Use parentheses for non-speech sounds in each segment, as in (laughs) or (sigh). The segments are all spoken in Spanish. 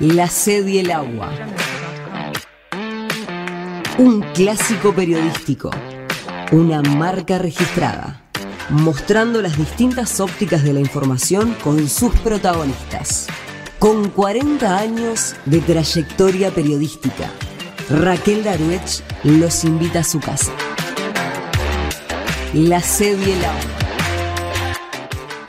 La sed y el agua. Un clásico periodístico. Una marca registrada. Mostrando las distintas ópticas de la información con sus protagonistas. Con 40 años de trayectoria periodística, Raquel Daruech los invita a su casa. La sed y el agua.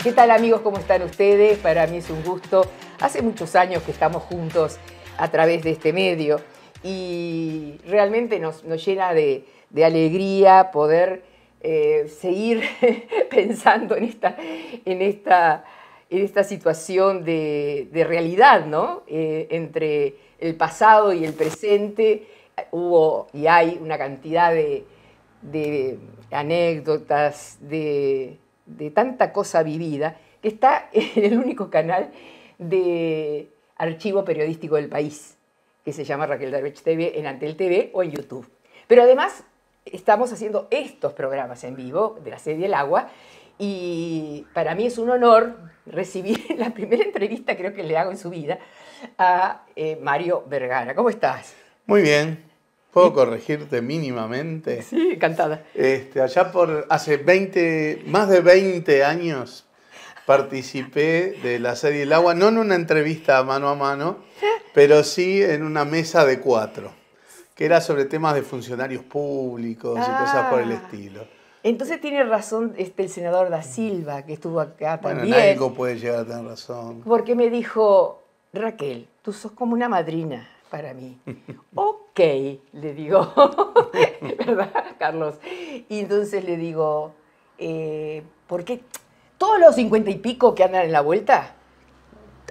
¿Qué tal amigos? ¿Cómo están ustedes? Para mí es un gusto Hace muchos años que estamos juntos a través de este medio y realmente nos, llena de, alegría poder eh, seguir (laughs) pensando en esta, en esta, en esta situación de, realidad, ¿no? Eh, entre el pasado y el presente hubo y hay una cantidad de, anécdotas, de tanta cosa vivida, que está en el único canal de archivo periodístico del país, que se llama Raquel Darvich TV en Antel TV o en YouTube. Pero además estamos haciendo estos programas en vivo de la serie El Agua y para mí es un honor recibir (laughs) la primera entrevista, creo que le hago en su vida, a eh, Mario Vergara. ¿Cómo estás? Muy bien. ¿Puedo corregirte mínimamente? Sí, encantada. Este, allá por hace 20, más de 20 años, participé de la serie El Agua, no en una entrevista mano a mano, pero sí en una mesa de cuatro, que era sobre temas de funcionarios públicos y cosas por el ah. estilo. Entonces tiene razón este, el senador Da Silva, que estuvo acá bueno, también. Bueno, puede llegar a tener razón. Porque me dijo, Raquel, tú sos como una madrina para mí. (laughs) ok, le digo, (laughs) ¿verdad, Carlos? Y entonces le digo, eh, ¿por qué? todos los cincuenta y pico que andan en la vuelta,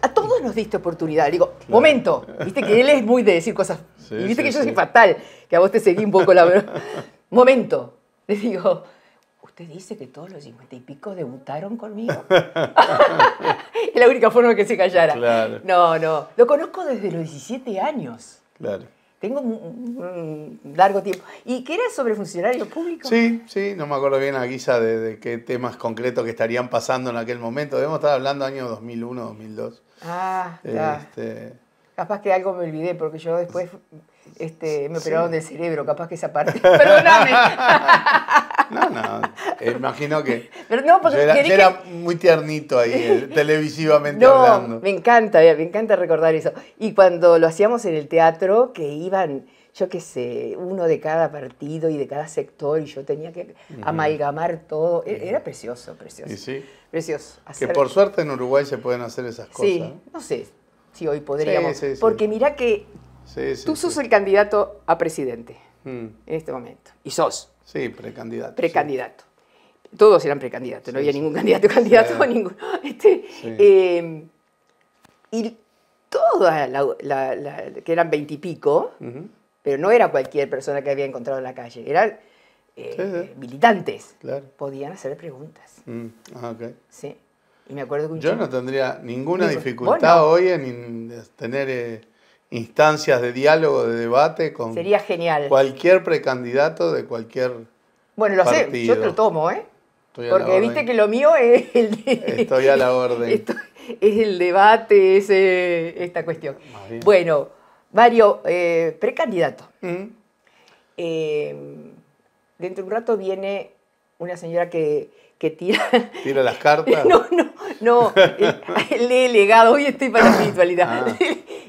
a todos nos diste oportunidad. Le digo, momento, viste que él es muy de decir cosas. y viste que yo soy fatal, que a vos te seguí un poco la (laughs) momento, le digo, usted dice que todos los cincuenta y pico debutaron conmigo. (laughs) es la única forma que se callara. No, no, lo conozco desde los 17 años. Claro. Tengo un, largo tiempo. ¿Y qué era sobre funcionarios públicos? Sí, sí, no me acuerdo bien a guisa de, qué temas concretos que estarían pasando en aquel momento. Debemos estar hablando año 2001, 2002. Ah, ya. Este, Capaz que algo me olvidé, porque yo después este, me operaron del cerebro, capaz que esa parte. (laughs) Perdóname. (laughs) No, no. Eh, imagino que. Pero era, muy tiernito ahí, eh, (laughs) televisivamente hablando. Me encanta, eh, me encanta recordar eso. Y cuando lo hacíamos en el teatro, que iban, yo qué sé, uno de cada partido y de cada sector, y yo tenía que amalgamar todo. E, era precioso, precioso. sí? Precioso. Que por suerte en Uruguay se pueden hacer esas cosas. Sí, no sé si hoy podríamos. porque mira que Tú sos el candidato a presidente mm. en este momento. Y sos. Sí, precandidato. Precandidato. Todos eran precandidatos, no había ningún candidato, (laughs) candidato, ninguno. Este, em, y todas, que eran veintipico, pero no era cualquier persona que había encontrado en la calle, eran eh, militantes. Podían hacer preguntas. Mm. Ah, sí. Y me acuerdo que Yo no tendría ninguna dificultad hoy en tener... Eh, instancias de diálogo, de debate con Sería genial. cualquier precandidato de cualquier Bueno, lo sé, yo te lo tomo, ¿eh? Porque viste que lo mío es el Estoy a la orden. (laughs) es el debate, es eh, esta cuestión. Bueno, Mario, eh, precandidato. Mm. Eh, dentro de un rato viene una señora que, que tira... (laughs) ¿Tira las cartas? (laughs) no, no, no. Eh, lee legado. Hoy estoy para la (coughs) espiritualidad. Ah.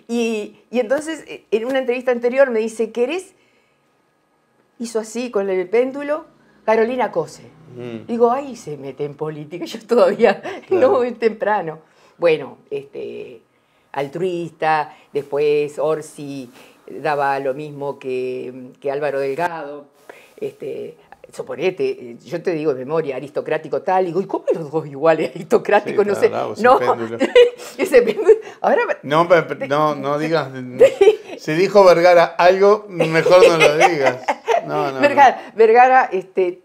Y, entonces, eh, en una entrevista anterior me dice, eres Hizo así con el péndulo, Carolina Cose. Digo, ahí se mete en política, (laughs) yo todavía no, es temprano. Bueno, este, altruista, después Orsi daba lo mismo que, Álvaro Delgado. Este, suponete, yo te digo de memoria, aristocrático tal, digo, ¿y cómo los dos iguales aristocráticos? no sé. (laughs) ese péndulo (laughs) No, no, no digas. (laughs) Si dijo Vergara algo, mejor no lo digas. Vergara, este,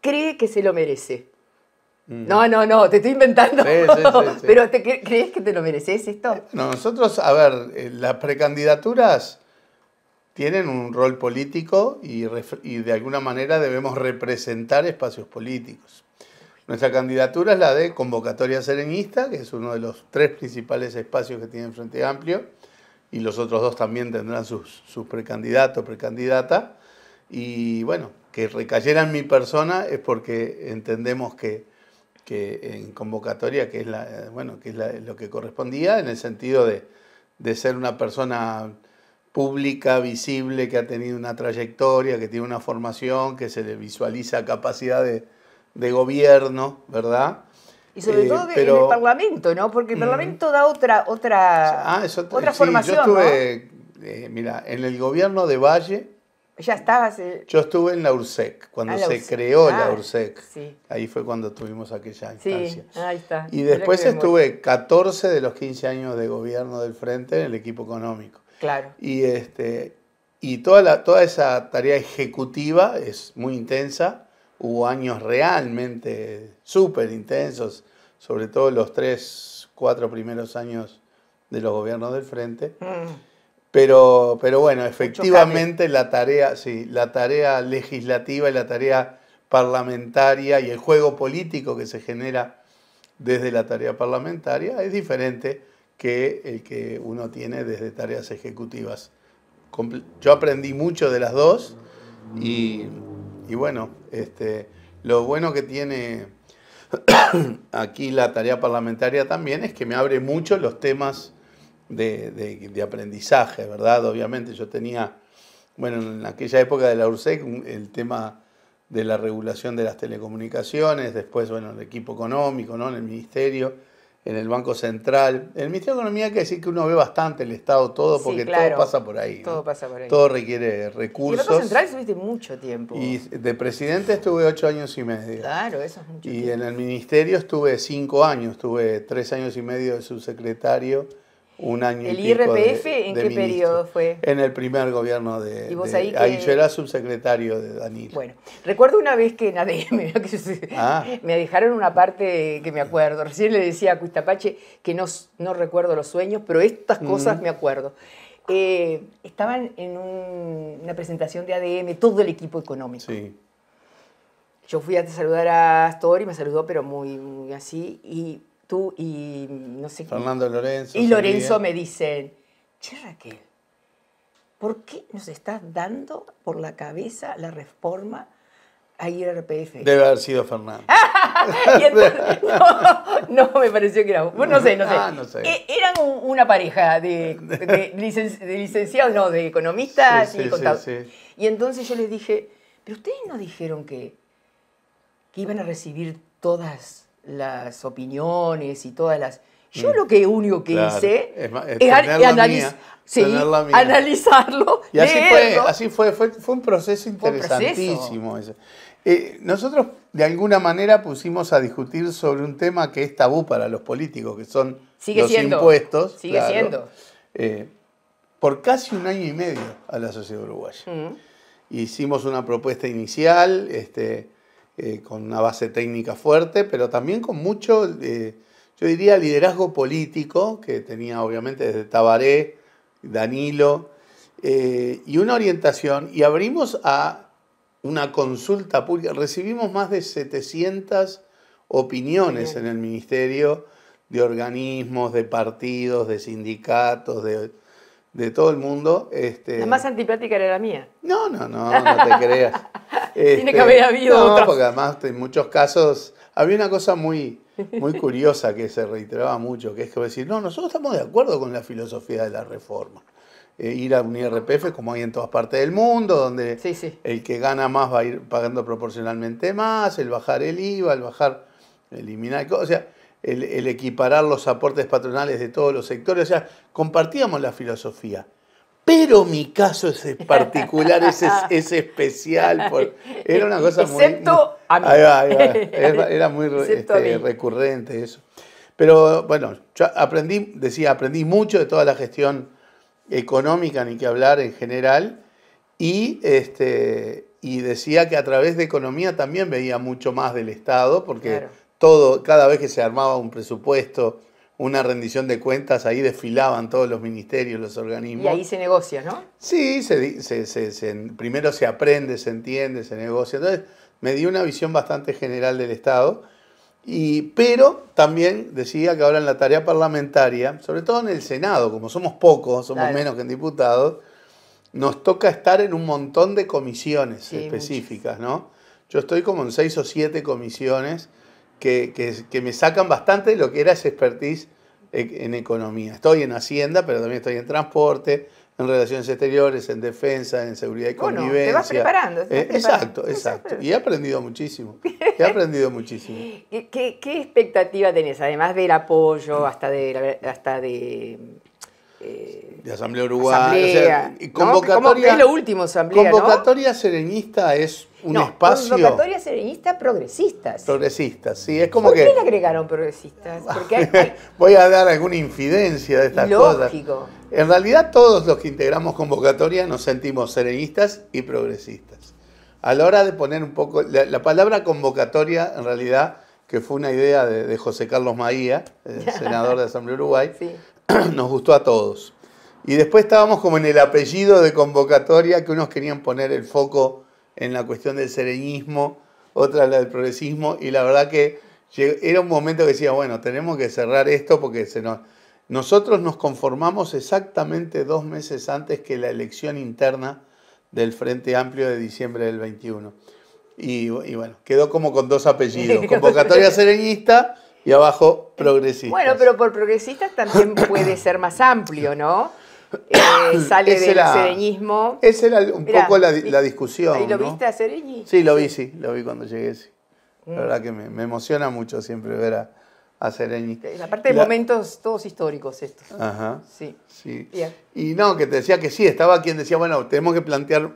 cree que se lo merece. Mm. No, no, no, te estoy inventando. Pero ¿crees que te lo mereces esto? No, nosotros, a ver, eh, las precandidaturas tienen un rol político y, y de alguna manera debemos representar espacios políticos. Nuestra candidatura es la de convocatoria serenista, que es uno de los tres principales espacios que tiene Frente Amplio, y los otros dos también tendrán sus, sus precandidatos, precandidata. Y bueno, que recayera en mi persona es porque entendemos que, en convocatoria, que es, lo que correspondía, en el sentido de, de ser una persona pública, visible, que ha tenido una trayectoria, que tiene una formación, que se le visualiza capacidad de de gobierno, ¿verdad? Y sobre eh, todo en el Parlamento, ¿no? Porque el Parlamento da otra, otra, ah, formación. Yo estuve, eh, mira, en el gobierno de Valle. Ya estabas. yo estuve en la URSEC, cuando ah, se creó la ah, URSEC. Ahí fue cuando tuvimos aquella instancia. Sí, ahí está. Y después estuve 14 de los 15 años de gobierno del frente en el equipo económico. Claro. Y, este, y toda, la, toda esa tarea ejecutiva es muy intensa Hubo años realmente súper intensos, sobre todo los tres, cuatro primeros años de los gobiernos del frente. Mm. Pero, pero bueno, efectivamente la tarea, sí, la tarea legislativa y la tarea parlamentaria y el juego político que se genera desde la tarea parlamentaria es diferente que el que uno tiene desde tareas ejecutivas. Yo aprendí mucho de las dos y y bueno, este, lo bueno que tiene (coughs) aquí la tarea parlamentaria también es que me abre mucho los temas de, de aprendizaje, ¿verdad? Obviamente yo tenía, bueno, en aquella época de la URSEC, el tema de la regulación de las telecomunicaciones, después, bueno, el equipo económico, ¿no? En el ministerio en el Banco Central. En el Ministerio de Economía hay que decir que uno ve bastante el Estado todo, porque todo pasa por ahí. Todo pasa por ahí. Todo requiere recursos. En el Banco Central estuviste mucho tiempo. Y de presidente estuve ocho años y medio. Claro, eso es mucho Y en el Ministerio estuve cinco años, estuve tres años y medio de subsecretario un año ¿El IRPF en qué periodo fue? En el primer gobierno de... ahí, yo era subsecretario de Danilo. Bueno, recuerdo una vez que en (laughs) ADM ah. me dejaron una parte que me acuerdo. Recién le decía a Cuistapache que no, recuerdo los sueños, pero estas cosas me acuerdo. Eh, estaban en una presentación de ADM, todo el equipo económico. Sí. Yo fui a saludar a Astor y me saludó, pero muy, así. Y tú y mm, no sé quién. Fernando Lorenzo. Y Lorenzo me dicen, che Raquel, ¿por qué nos estás dando por la cabeza la reforma a ir Debe haber sido Fernando. (laughs) no, no, me pareció que era vos. No sé, no sé. Ah, no sé. Eh, eran una pareja de, licenciados, no, de economistas y sí, contadores. y entonces yo les dije, pero ustedes no dijeron que iban a recibir todas las opiniones y todas las... Yo mm. lo que único que hice es, analizarlo. Y así fue, fue, fue, un proceso interesantísimo. Eh, nosotros de alguna manera pusimos a discutir sobre un tema que es tabú para los políticos, que son los impuestos. Sigue siendo. Eh, por casi un año y medio a la sociedad uruguaya. Mm. Hicimos una propuesta inicial, este, eh, con una base técnica fuerte, pero también con mucho, eh, yo diría, liderazgo político, que tenía obviamente desde Tabaré, Danilo, eh, y una orientación, y abrimos a una consulta pública. Recibimos más de 700 opiniones en el ministerio de organismos, de partidos, de sindicatos, de de todo el mundo. Este... La más antipática era la mía. No, no, no, no te (laughs) creas. Tiene que este, haber habido No, porque además en muchos casos había una cosa muy, muy (laughs) curiosa que se reiteraba mucho, que es que decir, no, nosotros estamos de acuerdo con la filosofía de la reforma. Eh, ir a un IRPF como hay en todas partes del mundo, donde el que gana más va a ir pagando proporcionalmente más, el bajar el IVA, el bajar, eliminar... O sea, el, equiparar los aportes patronales de todos los sectores, o sea, compartíamos la filosofía. Pero mi caso es particular, (laughs) es, especial. era una cosa muy. A mí. Ahí (laughs) Era, muy este, recurrente eso. Pero bueno, yo aprendí, decía, aprendí mucho de toda la gestión económica, ni que hablar en general. Y, este, y decía que a través de economía también veía mucho más del Estado, porque todo, cada vez que se armaba un presupuesto, una rendición de cuentas, ahí desfilaban todos los ministerios, los organismos. Y ahí se negocia, ¿no? Sí, se, se, primero se aprende, se entiende, se negocia. Entonces, me dio una visión bastante general del Estado, y, pero también decía que ahora en la tarea parlamentaria, sobre todo en el Senado, como somos pocos, somos menos que en diputados, nos toca estar en un montón de comisiones específicas, ¿no? Yo estoy como en seis o siete comisiones que, me sacan bastante de lo que era ese expertise e, en economía. Estoy en Hacienda, pero también estoy en transporte, en relaciones exteriores, en defensa, en seguridad y bueno, convivencia. Te vas eh, preparando. Exacto, exacto. Y he aprendido muchísimo. (laughs) he aprendido muchísimo. ¿Qué, qué expectativa tenés? Además del apoyo, hasta de, hasta de eh, de Asamblea Uruguay Asamblea, convocatoria, es lo último, Asamblea? Convocatoria serenista es un no, espacio. Convocatoria serenista progresista. Progresista, sí. Es como ¿Por que... qué le agregaron progresistas? (laughs) Voy a dar alguna infidencia de estas Lógico. En realidad, todos los que integramos convocatoria nos sentimos serenistas y progresistas. A la hora de poner un poco. La, palabra convocatoria, en realidad que fue una idea de, José Carlos Maía, (laughs) senador de Asamblea Uruguay, sí. (clears throat) nos gustó a todos. Y después estábamos como en el apellido de convocatoria, que unos querían poner el foco en la cuestión del sereñismo, otra la del progresismo, y la verdad que era un momento que decía, bueno, tenemos que cerrar esto porque se nos... Nosotros nos conformamos exactamente dos meses antes que la elección interna del Frente Amplio de diciembre del 21. Y, y bueno, quedó como con dos apellidos, (laughs) convocatoria sereñista y abajo progresista Bueno, pero por progresistas también (coughs) puede ser más amplio, ¿no? (coughs) Eh, sale del sereñismo. Esa era un poco la, discusión. ¿Y lo viste a Sereñi? Sí, lo vi, sí, lo vi cuando llegué, sí. La mm. verdad que me, emociona mucho siempre ver a, a Sereñi. Aparte de momentos todos históricos estos. Ajá. Sí. Y no, que te decía que sí, estaba quien decía, bueno, tenemos que plantear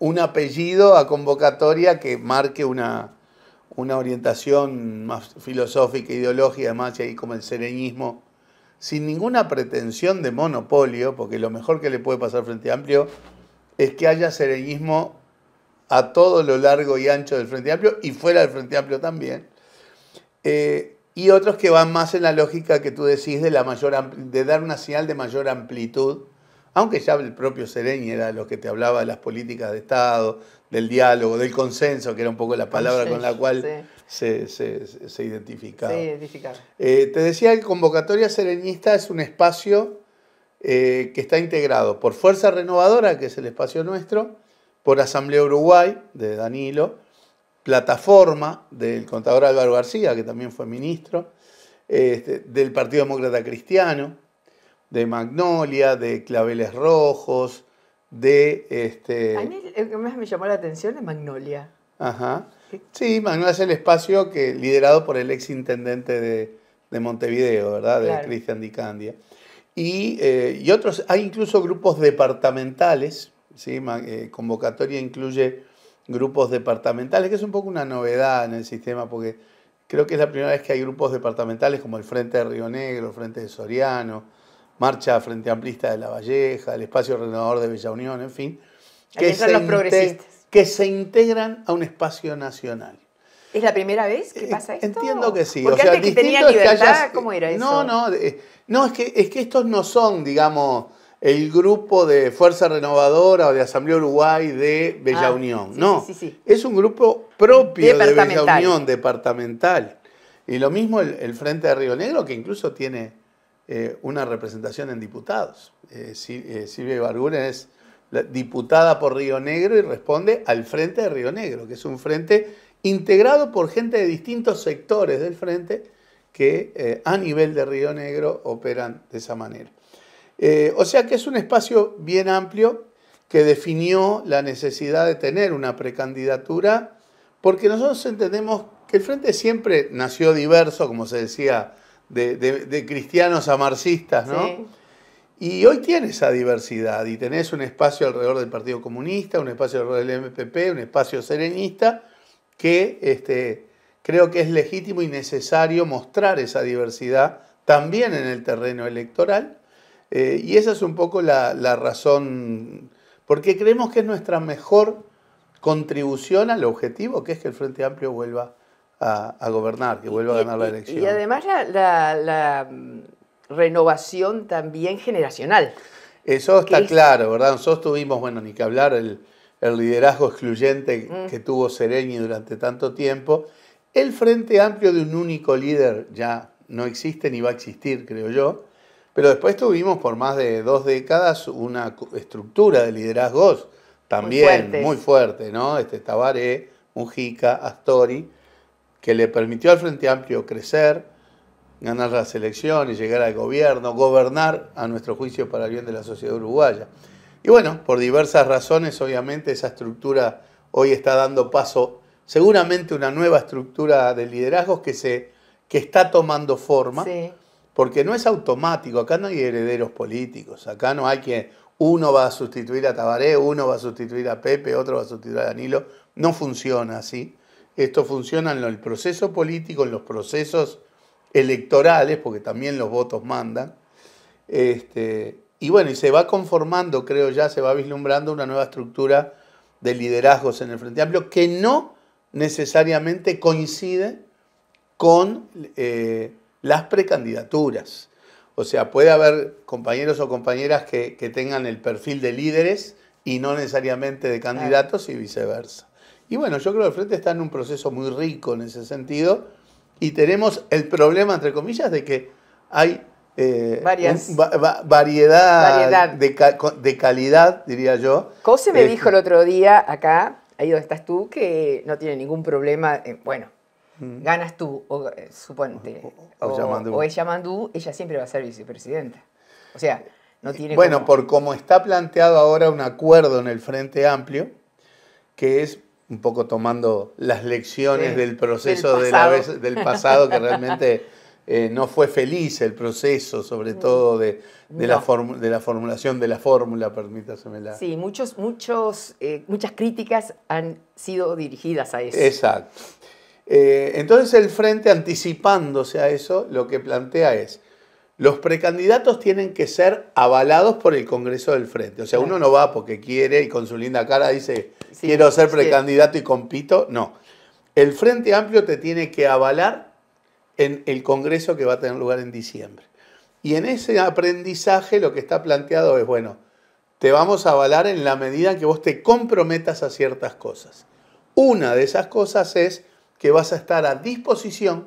un apellido a convocatoria que marque una, una orientación más filosófica, ideológica, además, y ahí como el sereñismo, sin ninguna pretensión de monopolio, porque lo mejor que le puede pasar Frente Amplio es que haya sereñismo a todo lo largo y ancho del Frente Amplio y fuera del Frente Amplio también. Eh, y otros que van más en la lógica que tú decís de, la mayor, de dar una señal de mayor amplitud, aunque ya el propio Sereñi era lo los que te hablaba de las políticas de Estado, del diálogo, del consenso, que era un poco la palabra con la cual se, se, identificaba. Eh, te decía que Convocatoria serenista es un espacio eh, que está integrado por Fuerza Renovadora, que es el espacio nuestro, por Asamblea Uruguay, de Danilo, Plataforma, del contador Álvaro García, que también fue ministro, este, del Partido Demócrata Cristiano, de Magnolia, de Claveles Rojos, de... Este... A mí el que más me llamó la atención es Magnolia. Ajá. Sí, Magnolia es el espacio que, liderado por el ex intendente de, Montevideo, ¿verdad? De Cristian Dicandia Y, eh, y, otros, hay incluso grupos departamentales, ¿sí? Eh, convocatoria incluye grupos departamentales, que es un poco una novedad en el sistema, porque creo que es la primera vez que hay grupos departamentales como el Frente de Río Negro, el Frente de Soriano, Marcha Frente Amplista de La Valleja, el Espacio Renovador de Bella Unión, en fin. Que son los progresistas. Que se integran a un espacio nacional. ¿Es la primera vez que eh, pasa esto? Entiendo que sí. Porque antes que tenía libertad, ¿cómo era eso? No, eh, no, no es, que, estos no son, digamos, el grupo de Fuerza Renovadora o de Asamblea Uruguay de Bella ah, Unión. no, es un grupo propio de Bella Unión, departamental. Y lo mismo el Frente de Río Negro, que incluso tiene eh, una representación en diputados. Eh, eh, Silvia Ibarguna es diputada por Río Negro y responde al Frente de Río Negro, que es un frente integrado por gente de distintos sectores del frente que a nivel de Río Negro operan de esa manera. o sea que es un espacio bien amplio que definió la necesidad de tener una precandidatura, porque nosotros entendemos que el frente siempre nació diverso, como se decía de, cristianos a marxistas, ¿no? Y hoy tiene esa diversidad y tenés un espacio alrededor del Partido Comunista, un espacio alrededor del MPP, un espacio serenista, que este, creo que es legítimo y necesario mostrar esa diversidad también en el terreno electoral. Eh, y esa es un poco la, la, razón, porque creemos que es nuestra mejor contribución al objetivo, que es que el Frente Amplio vuelva a, gobernar, que vuelva a ganar la elección. Y además la, mm, renovación también generacional. Eso está claro, ¿verdad? Nosotros tuvimos, bueno, ni que hablar, el, liderazgo excluyente mm. que tuvo Sereñi durante tanto tiempo. El Frente Amplio de un único líder ya no existe ni va a existir, creo yo. Pero después tuvimos por más de dos décadas una estructura de liderazgos también muy, muy fuerte, ¿no? Este Tabaré, Mujica, Astori que le permitió al Frente Amplio crecer, ganar las elecciones, llegar al gobierno, gobernar a nuestro juicio para el bien de la sociedad uruguaya. Y bueno, por diversas razones, obviamente, esa estructura hoy está dando paso, seguramente una nueva estructura de liderazgos que, se, que está tomando forma, porque no es automático, acá no hay herederos políticos, acá no hay que uno va a sustituir a Tabaré, uno va a sustituir a Pepe, otro va a sustituir a Danilo, no funciona así. Esto funciona en el proceso político, en los procesos electorales, porque también los votos mandan. Este, y bueno, y se va conformando, creo ya, se va vislumbrando una nueva estructura de liderazgos en el Frente Amplio que no necesariamente coincide con eh, las precandidaturas. O sea, puede haber compañeros o compañeras que tengan el perfil de líderes y no necesariamente de candidatos y viceversa. Y bueno, yo creo que el Frente está en un proceso muy rico en ese sentido y tenemos el problema, entre comillas, de que hay eh, variedad, De, calidad, diría yo. Cose me este, dijo el otro día acá, ahí donde estás tú, que no tiene ningún problema, bueno, mm. ganas tú, o, eh, suponte, o, ella siempre va a ser vicepresidenta. O sea, no eh, tiene... Bueno, por cómo está planteado ahora un acuerdo en el Frente Amplio, que es un poco tomando las lecciones del proceso del pasado, que realmente eh, no fue feliz el proceso, sobre todo de, la, de la, formulación de la fórmula, permítaseme Sí, muchos, muchos, eh, muchas críticas han sido dirigidas a eso. Exacto. Eh, entonces el frente, anticipándose a eso, lo que plantea es los precandidatos tienen que ser avalados por el Congreso del Frente. O sea, uno no va porque quiere y con su linda cara dice, quiero ser precandidato y compito. No. El Frente Amplio te tiene que avalar en el Congreso que va a tener lugar en diciembre. Y en ese aprendizaje lo que está planteado es, bueno, te vamos a avalar en la medida en que vos te comprometas a ciertas cosas. Una de esas cosas es que vas a estar a disposición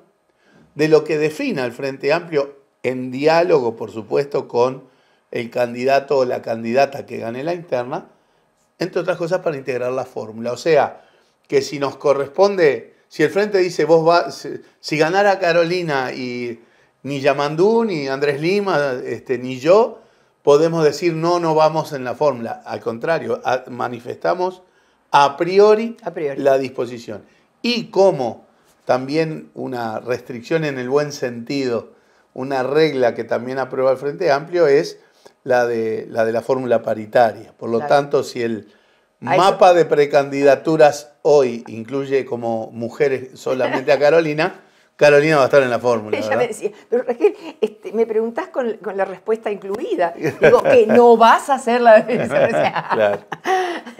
de lo que defina el Frente Amplio en diálogo, por supuesto, con el candidato o la candidata que gane la interna, entre otras cosas para integrar la fórmula. O sea, que si nos corresponde, si el frente dice, vos si ganara Carolina y ni Yamandú, ni Andrés Lima, este, ni yo, podemos decir no, no vamos en la fórmula. Al contrario, manifestamos a priori, a priori, la disposición. Y como también una restricción en el buen sentido una regla que también aprueba el Frente Amplio es la de la, fórmula paritaria. Por lo tanto, si el mapa de precandidaturas hoy incluye como mujeres solamente a Carolina, (laughs) Carolina va a estar en la fórmula. Ella me decía, pero Raquel, este, me preguntás con, la respuesta incluida. Digo, que no vas a hacer la definición. (laughs)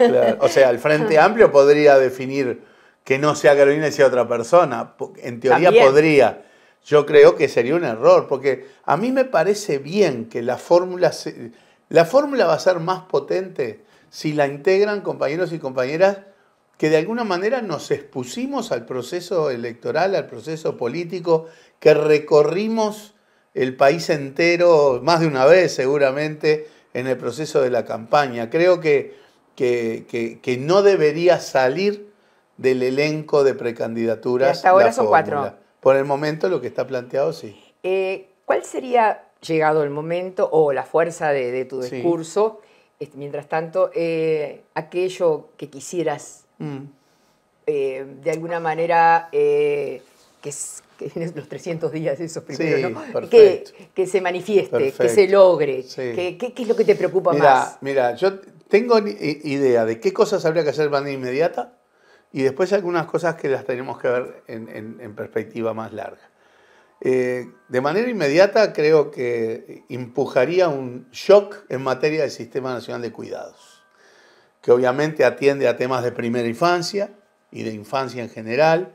O sea, claro, o sea, el Frente Amplio podría definir que no sea Carolina y sea otra persona. En teoría podría yo creo que sería un error, porque a mí me parece bien que la fórmula, la fórmula va a ser más potente si la integran compañeros y compañeras que de alguna manera nos expusimos al proceso electoral, al proceso político, que recorrimos el país entero más de una vez seguramente en el proceso de la campaña. Creo que, que, no debería salir del elenco de precandidaturas. hasta ahora son cuatro. Por el momento lo que está planteado, sí. Eh, ¿Cuál sería, llegado el momento, o la fuerza de, tu discurso, este, mientras tanto, eh, aquello que quisieras, mm. eh, de alguna manera, que, (laughs) tienes los 300 días esos primeros, que, se manifieste, que se logre, ¿qué es lo que te preocupa más? Mira, yo tengo idea de qué cosas habría que hacer de manera inmediata y después algunas cosas que las tenemos que ver en, perspectiva más larga. Eh, de manera inmediata creo que empujaría un shock en materia del Sistema Nacional de Cuidados, que obviamente atiende a temas de primera infancia y de infancia en general,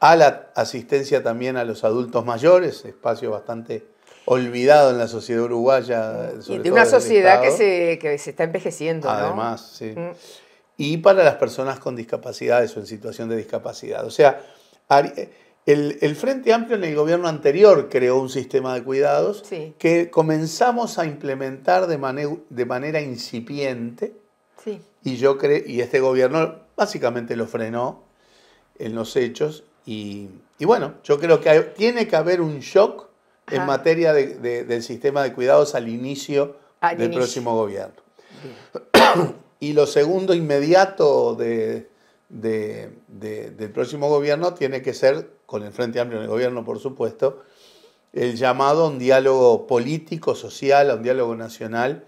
a la asistencia también a los adultos mayores, espacio bastante olvidado en la sociedad uruguaya. y de una sociedad que se, que se, está envejeciendo. Además, sí. Mm y para las personas con discapacidades o en situación de discapacidad. O sea, el, Frente Amplio en el gobierno anterior creó un sistema de cuidados que comenzamos a implementar de, manera incipiente y, yo y este gobierno básicamente lo frenó en los hechos y, bueno, yo creo que tiene que haber un shock en materia del sistema de cuidados al inicio del próximo gobierno. (coughs) y lo segundo inmediato del próximo gobierno tiene que ser, con el Frente Amplio en el gobierno por supuesto, el llamado a un diálogo político, social, a un diálogo nacional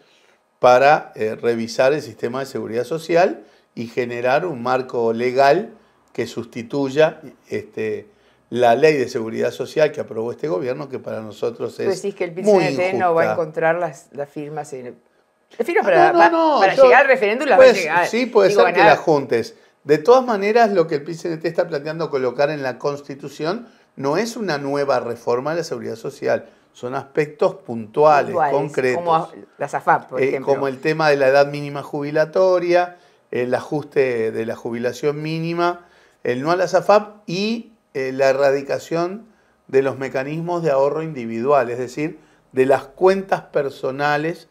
para eh, revisar el sistema de seguridad social y generar un marco legal que sustituya este, la ley de seguridad social que aprobó este gobierno, que para nosotros es. Tú decís que el PCNT no va a encontrar las, las firmas en, Ah, para, llegar al referéndum la pues, a llegar. Sí, puede ser que la juntes. De todas maneras, lo que el PCNT está planteando colocar en la Constitución no es una nueva reforma de la seguridad social. Son aspectos puntuales, concretos. Como eh, Como el tema de la edad mínima jubilatoria, el ajuste de la jubilación mínima, el no a la AFAP y eh, la erradicación de los mecanismos de ahorro individual, es decir, de las cuentas personales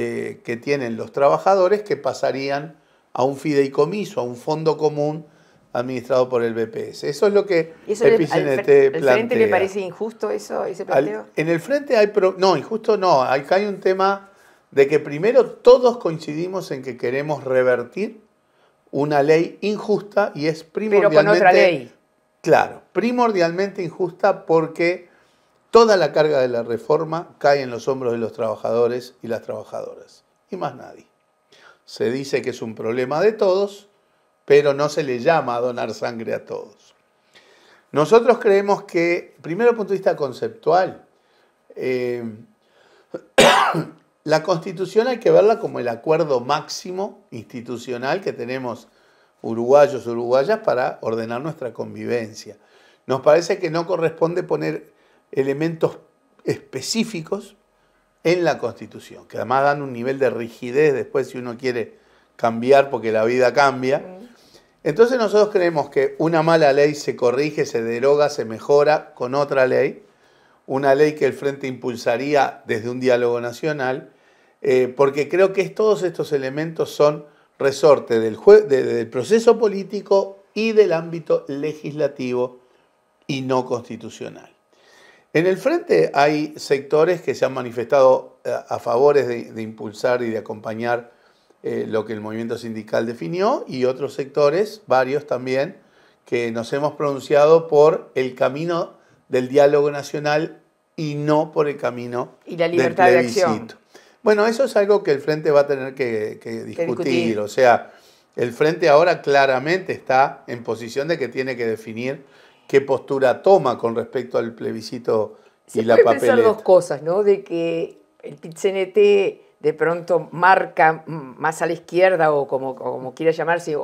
eh, que tienen los trabajadores que pasarían a un fideicomiso, a un fondo común administrado por el BPS. Eso es lo que eso el le, frente le parece injusto eso, ese planteo? en el frente hay... no, injusto no. Acá hay un tema de que primero todos coincidimos en que queremos revertir una ley injusta y es primordialmente... Pero con otra ley. Claro, primordialmente injusta porque Toda la carga de la reforma cae en los hombros de los trabajadores y las trabajadoras, y más nadie. Se dice que es un problema de todos, pero no se le llama a donar sangre a todos. Nosotros creemos que, primero punto de vista conceptual, eh, (coughs) la constitución hay que verla como el acuerdo máximo institucional que tenemos uruguayos, uruguayas para ordenar nuestra convivencia. Nos parece que no corresponde poner elementos específicos en la Constitución, que además dan un nivel de rigidez después si uno quiere cambiar porque la vida cambia. Entonces nosotros creemos que una mala ley se corrige, se deroga, se mejora con otra ley, una ley que el Frente impulsaría desde un diálogo nacional, eh, porque creo que todos estos elementos son resorte del proceso político y del ámbito legislativo y no constitucional. En el frente hay sectores que se han manifestado eh, a favores de, impulsar y de acompañar eh, lo que el movimiento sindical definió y otros sectores, varios también, que nos hemos pronunciado por el camino del diálogo nacional y no por el camino y la libertad del de acción. Bueno, eso es algo que el frente va a tener que, discutir. O sea, el frente ahora claramente está en posición de que tiene que definir qué postura toma con respecto al plebiscito y la papeleta. pensar dos cosas, ¿no? De que el PIT-CNT de pronto marca más a la izquierda o como, como quiera llamarse,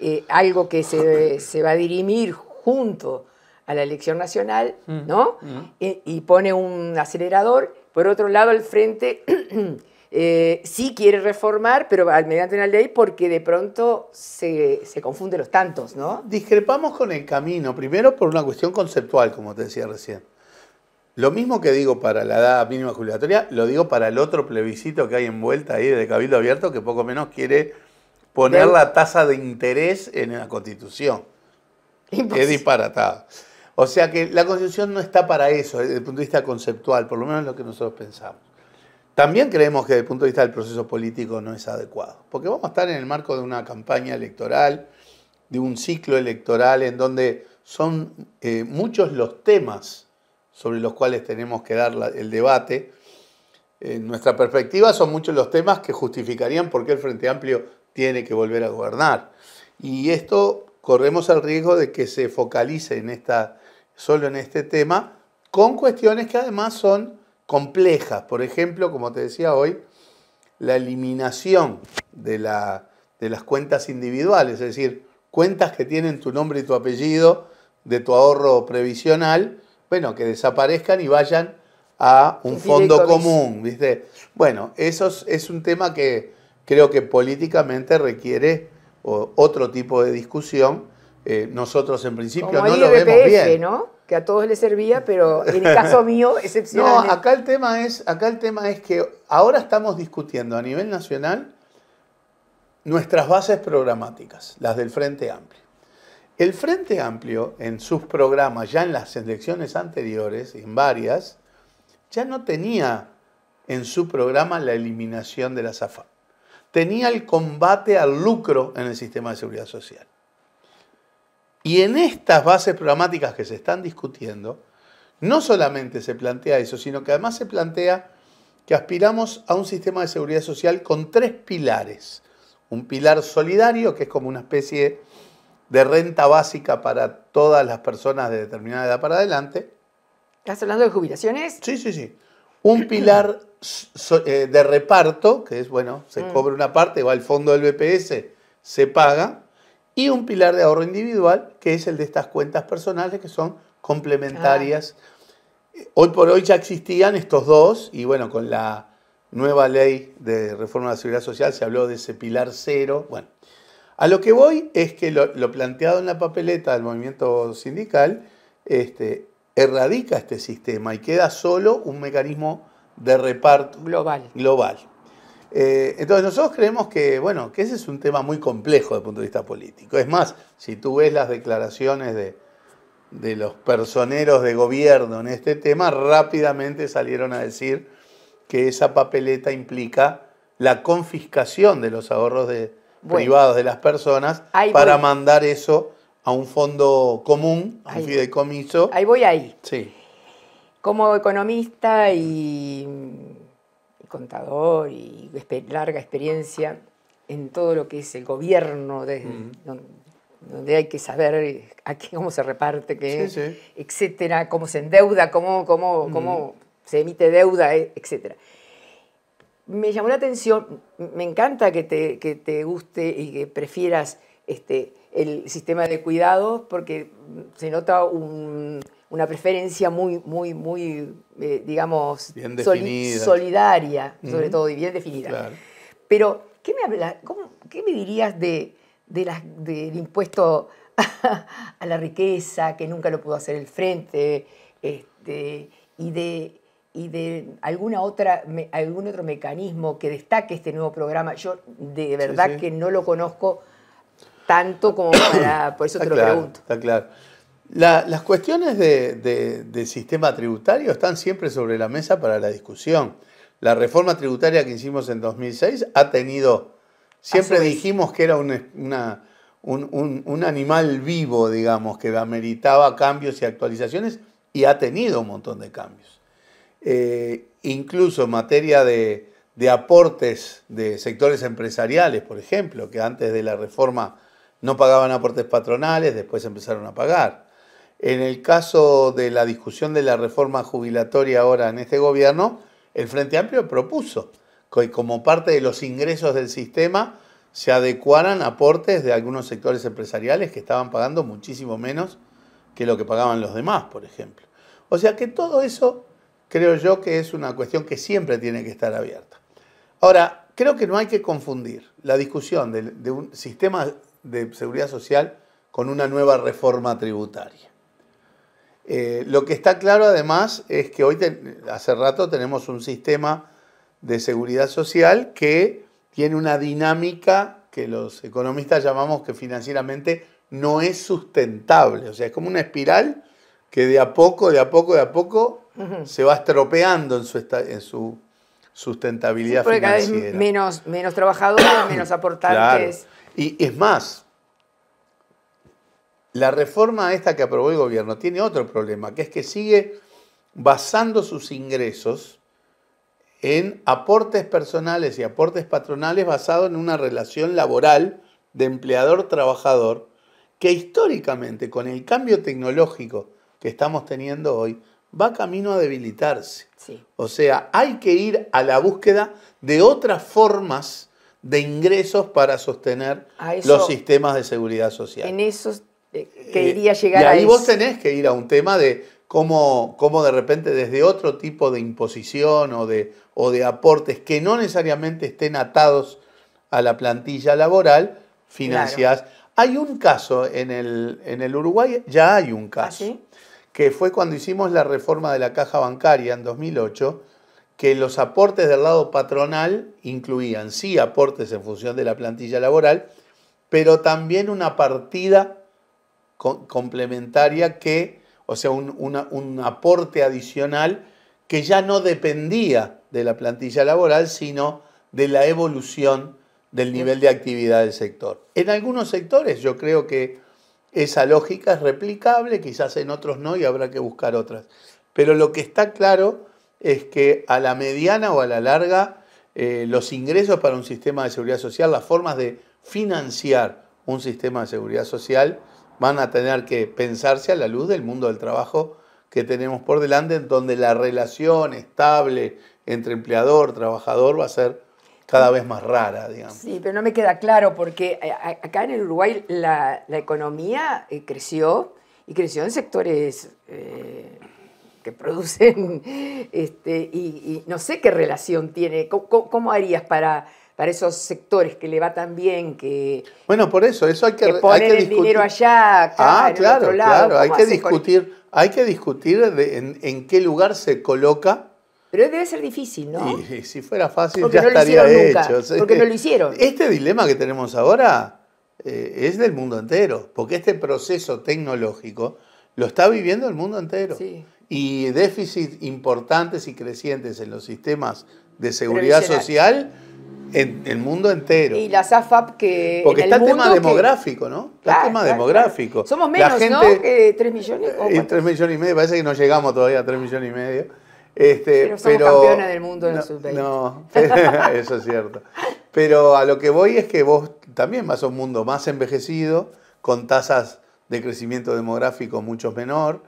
eh, algo que se, va a dirimir junto a la elección nacional, mm. ¿no? Mm. y, y, pone un acelerador. Por otro lado, al frente (clears throat) Eh, sí quiere reformar, pero mediante una ley porque de pronto se, se confunden los tantos, ¿no? Discrepamos con el camino, primero por una cuestión conceptual, como te decía recién. Lo mismo que digo para la edad mínima jubilatoria, lo digo para el otro plebiscito que hay envuelta ahí de Cabildo Abierto, que poco menos quiere poner la tasa de interés en la Constitución. Es disparatado. O sea que la Constitución no está para eso, desde el punto de vista conceptual, por lo menos es lo que nosotros pensamos. También creemos que desde el punto de vista del proceso político no es adecuado, porque vamos a estar en el marco de una campaña electoral, de un ciclo electoral en donde son eh, muchos los temas sobre los cuales tenemos que dar el debate. En nuestra perspectiva son muchos los temas que justificarían por qué el Frente Amplio tiene que volver a gobernar. Y esto corremos el riesgo de que se focalice en esta, solo en este tema, con cuestiones que además son complejas. Por ejemplo, como te decía hoy, la eliminación de, la, de las cuentas individuales, es decir, cuentas que tienen tu nombre y tu apellido de tu ahorro previsional, bueno, que desaparezcan y vayan a un fondo común, ¿viste? Bueno, eso es, un tema que creo que políticamente requiere otro tipo de discusión. Eh, nosotros en principio no lo vemos bien. ¿no? a todos les servía, pero en el caso (laughs) mío, excepción. No, acá el, tema es, acá el tema es que ahora estamos discutiendo a nivel nacional nuestras bases programáticas, las del Frente Amplio. El Frente Amplio, en sus programas, ya en las elecciones anteriores, en varias, ya no tenía en su programa la eliminación de la SAFA. Tenía el combate al lucro en el sistema de seguridad social. Y en estas bases programáticas que se están discutiendo, no solamente se plantea eso, sino que además se plantea que aspiramos a un sistema de seguridad social con tres pilares. Un pilar solidario, que es como una especie de renta básica para todas las personas de determinada edad para adelante. ¿Estás hablando de jubilaciones? Sí, sí, sí. Un pilar eh, de reparto, que es, bueno, se mm. cobra una parte, va al fondo del BPS, se paga y un pilar de ahorro individual, que es el de estas cuentas personales que son complementarias. Hoy por hoy ya existían estos dos y bueno, con la nueva ley de reforma de la seguridad social se habló de ese pilar cero. Bueno, a lo que voy es que lo, planteado en la papeleta del movimiento sindical este, erradica este sistema y queda solo un mecanismo de reparto global. global. Eh, entonces nosotros creemos que, bueno, que ese es un tema muy complejo desde el punto de vista político. Es más, si tú ves las declaraciones de, de los personeros de gobierno en este tema, rápidamente salieron a decir que esa papeleta implica la confiscación de los ahorros de, privados de las personas para mandar eso a un fondo común, a un fideicomiso. Ahí voy ahí. Sí. Como economista y contador y larga experiencia en todo lo que es el gobierno, donde, hay que saber eh, a cómo se reparte, qué, etcétera, cómo se endeuda, cómo, cómo, se emite deuda, e-, etcétera. Me llamó la atención, me encanta que te, que te guste y que prefieras este, el sistema de cuidados porque se nota un, una preferencia muy, muy, muy, eh, digamos, solidaria, sobre todo, y bien definida. Pero, ¿qué me, me dirías de, del impuesto (laughs) a, la riqueza, que nunca lo pudo hacer el frente, este, y de y de alguna otra, algún otro mecanismo que destaque este nuevo programa. Yo de verdad que no lo conozco tanto como para, por eso te lo pregunto. Está claro las cuestiones de, del sistema tributario están siempre sobre la mesa para la discusión. La reforma tributaria que hicimos en 2006 ha tenido, siempre dijimos que era un, animal vivo, digamos, que ameritaba cambios y actualizaciones y ha tenido un montón de cambios. Eh, incluso en materia de aportes de sectores empresariales, por ejemplo, que antes de la reforma no pagaban aportes patronales, después empezaron a pagar. En el caso de la discusión de la reforma jubilatoria ahora en este gobierno, el Frente Amplio propuso que como parte de los ingresos del sistema se adecuaran aportes de algunos sectores empresariales que estaban pagando muchísimo menos que lo que pagaban los demás, por ejemplo. O sea que todo eso creo yo que es una cuestión que siempre tiene que estar abierta. Ahora, creo que no hay que confundir la discusión de, un sistema de seguridad social con una nueva reforma tributaria. Eh, lo que está claro además es que hoy, hace rato, tenemos un sistema de seguridad social que tiene una dinámica que los economistas llamamos que financieramente no es sustentable. O sea, es como una espiral que de a poco, de a poco, de a poco se va estropeando en su, en su sustentabilidad porque Cada vez menos, menos trabajadores, menos aportantes. Y es más, la reforma esta que aprobó el gobierno tiene otro problema, que es que sigue basando sus ingresos en aportes personales y aportes patronales basados en una relación laboral de empleador-trabajador, que históricamente con el cambio tecnológico que estamos teniendo hoy, va camino a debilitarse. O sea, hay que ir a la búsqueda de otras formas de ingresos para sostener los sistemas de seguridad social. En esos... Eh, que eh, iría a llegar y ahí vos tenés que ir a un tema de cómo, cómo de repente desde otro tipo de imposición o de, o de aportes que no necesariamente estén atados a la plantilla laboral, financiás. Hay un caso en el, en el Uruguay, ya hay un ¿Ah, caso, que fue cuando hicimos la reforma de la caja bancaria en 2008, que los aportes del lado patronal incluían, sí, aportes en función de la plantilla laboral, pero también una partida complementaria que, o sea, un, aporte adicional que ya no dependía de la plantilla laboral, sino de la evolución del nivel de actividad del sector. En algunos sectores yo creo que esa lógica es replicable, quizás en otros no y habrá que buscar otras. Pero lo que está claro es que a la mediana o a la larga eh, los ingresos para un sistema de seguridad social, las formas de financiar un sistema de seguridad social, van a tener que pensarse a la luz del mundo del trabajo que tenemos por delante, en donde la relación estable entre empleador, trabajador va a ser cada vez más rara, digamos. Sí, pero no me queda claro porque eh, acá en el Uruguay la, economía eh, creció y creció en sectores eh, que producen, (laughs) este, y, no sé qué relación tiene, cómo harías para para esos sectores que le va tan bien, que... Bueno, por eso, eso hay que, que hay que el dinero allá, acá, en claro, otro lado. Claro, hay que, discutir, hay que discutir en, qué lugar se coloca. Pero debe ser difícil, ¿no? si fuera fácil porque ya no estaría hecho. Nunca, porque no lo hicieron. Este dilema que tenemos ahora eh, es del mundo entero, porque este proceso tecnológico lo está viviendo el mundo entero. Y déficits importantes y crecientes en los sistemas de seguridad social en el mundo entero. Y la SAFAP que. Porque está el, tema demográfico, ¿no? Está el tema demográfico. Somos menos, ¿no? 3 millones. Oh, y 3 millones y medio, parece que no llegamos todavía a 3 millones y medio. Este, pero somos campeones del mundo en el sub No, (laughs) eso es cierto. Pero a lo que voy es que vos también vas a un mundo más envejecido, con tasas de crecimiento demográfico mucho menor.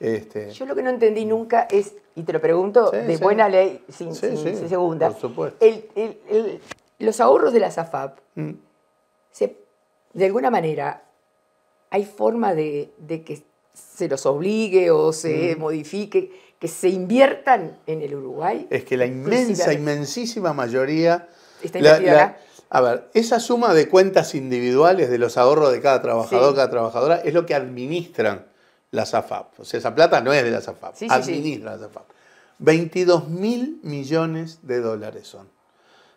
Este. Yo lo que no entendí nunca es y te lo pregunto de buena ley, sin, segunda. supuesto. los ahorros de la SAFAP, mm. de alguna manera, ¿hay forma de, que se los obligue o se mm. modifique, que se inviertan en el Uruguay? Es que la inmensa, inmensísima mayoría... Está a ver, esa suma de cuentas individuales de los ahorros de cada trabajador, cada trabajadora, es lo que administran la SAFAP. O sea, esa plata no es de la SAFAP, administra la SAFAP. 22 mil millones de dólares son.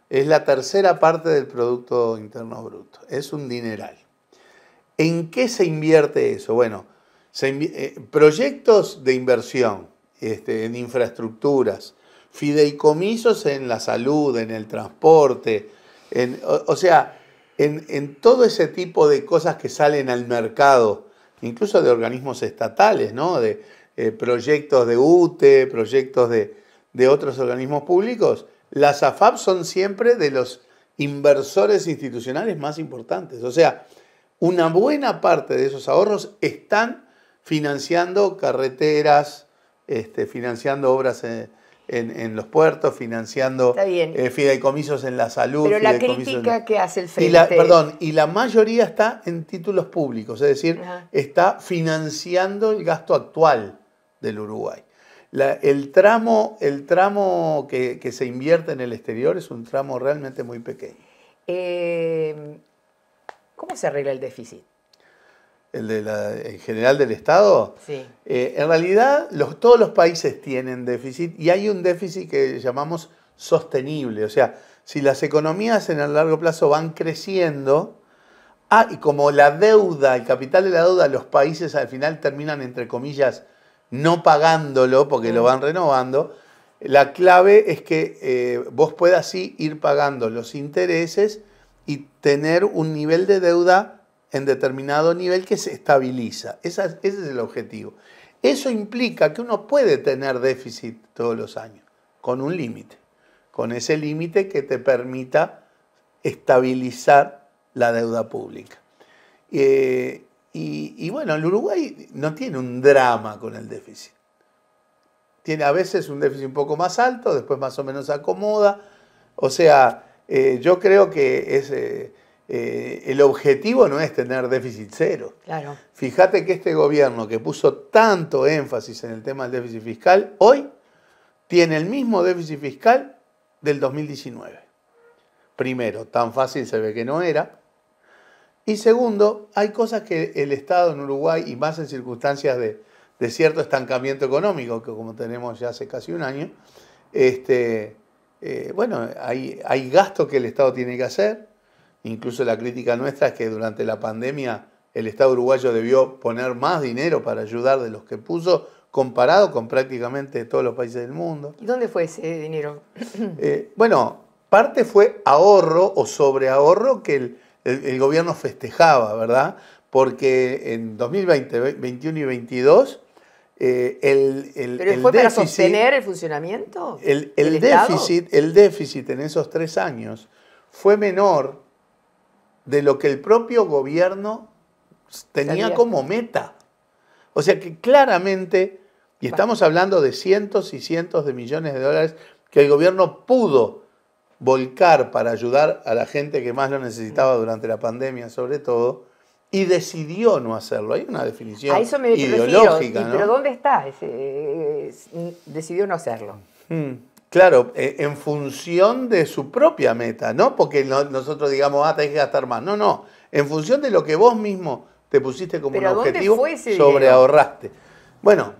Es la tercera parte del Producto Interno Bruto. Es un dineral. ¿En qué se invierte eso? Bueno, eh, proyectos de inversión este, en infraestructuras, fideicomisos en la salud, en el transporte, o, sea, en, en todo ese tipo de cosas que salen al mercado incluso de organismos estatales, ¿no? de eh, proyectos de UTE, proyectos de, otros organismos públicos, las AFAP son siempre de los inversores institucionales más importantes. O sea, una buena parte de esos ahorros están financiando carreteras, este, financiando obras. Eh, en, los puertos, financiando eh, fideicomisos en la salud. Pero la crítica que hace el frente. Y la, perdón, y la mayoría está en títulos públicos, es decir, está financiando el gasto actual del Uruguay. el tramo, el tramo que, se invierte en el exterior es un tramo realmente muy pequeño. Eh, ¿Cómo se arregla el déficit? el general del Estado, sí. Eh, en realidad todos los países tienen déficit y hay un déficit que llamamos sostenible. O sea, si las economías en el largo plazo van creciendo, ah, y como la deuda, el capital de la deuda, los países al final terminan, entre comillas, no pagándolo porque lo mm. van renovando, la clave es que eh, vos puedas ir pagando los intereses y tener un nivel de deuda en determinado nivel que se estabiliza. ese es el objetivo. Eso implica que uno puede tener déficit todos los años, con un límite, con ese límite que te permita estabilizar la deuda pública. Eh, y, bueno, el Uruguay no tiene un drama con el déficit. Tiene a veces un déficit un poco más alto, después más o menos acomoda. O sea, eh, yo creo que es... Eh, eh, el objetivo no es tener déficit cero. Claro. Fíjate que este gobierno que puso tanto énfasis en el tema del déficit fiscal, hoy tiene el mismo déficit fiscal del 2019. Primero, tan fácil se ve que no era. Y segundo, hay cosas que el Estado en Uruguay, y más en circunstancias de, cierto estancamiento económico, que como tenemos ya hace casi un año, este, eh, bueno, hay gastos que el Estado tiene que hacer, Incluso la crítica nuestra es que durante la pandemia el Estado uruguayo debió poner más dinero para ayudar de los que puso, comparado con prácticamente todos los países del mundo. ¿Y dónde fue ese dinero? Eh, bueno, parte fue ahorro o sobre ahorro que el, gobierno festejaba, ¿verdad? Porque en 2020, 21 y 22 eh, el, el, ¿Pero fue para sostener el funcionamiento? El, el déficit en esos tres años fue menor de lo que el propio gobierno tenía como meta. O sea que claramente, y estamos hablando de cientos y cientos de millones de dólares que el gobierno pudo volcar para ayudar a la gente que más lo necesitaba durante la pandemia, sobre todo, y decidió no hacerlo. Hay una definición ideológica. ¿no? Pero ¿dónde está? Ese, eh, decidió no hacerlo. Hmm. Claro, eh, en función de su propia meta, ¿no? Porque nosotros digamos, ah, tenés que gastar más. No, no, en función de lo que vos mismo te pusiste como un objetivo, sobre ahorraste. Bueno,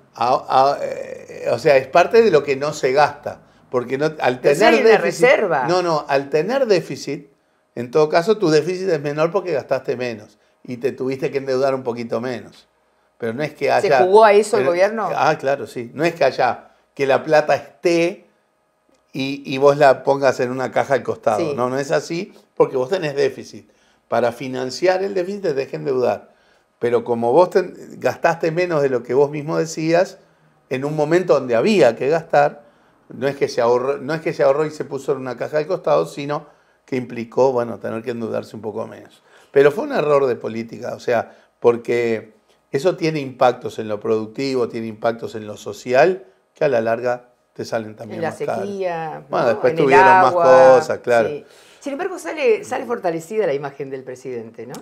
eh, o sea, es parte de lo que no se gasta. Porque no, al tener reserva. No, no, al tener déficit, en todo caso tu déficit es menor porque gastaste menos y te tuviste que endeudar un poquito menos. Pero no es que haya... ¿Se jugó a eso el gobierno? Ah, claro, sí. No es que haya que la plata esté y, vos la pongas en una caja al costado. No, no es así porque vos tenés déficit. Para financiar el déficit te dejen endeudar. Pero como vos gastaste menos de lo que vos mismo decías, en un momento donde había que gastar, no es que se ahorró, no es que se ahorró y se puso en una caja al costado, sino que implicó, bueno, tener que endeudarse un poco menos. Pero fue un error de política, o sea, porque eso tiene impactos en lo productivo, tiene impactos en lo social, que a la larga te salen también. la sequía. Bueno, después tuvieron más cosas, claro. Sin embargo, sale, fortalecida la imagen del presidente, ¿no?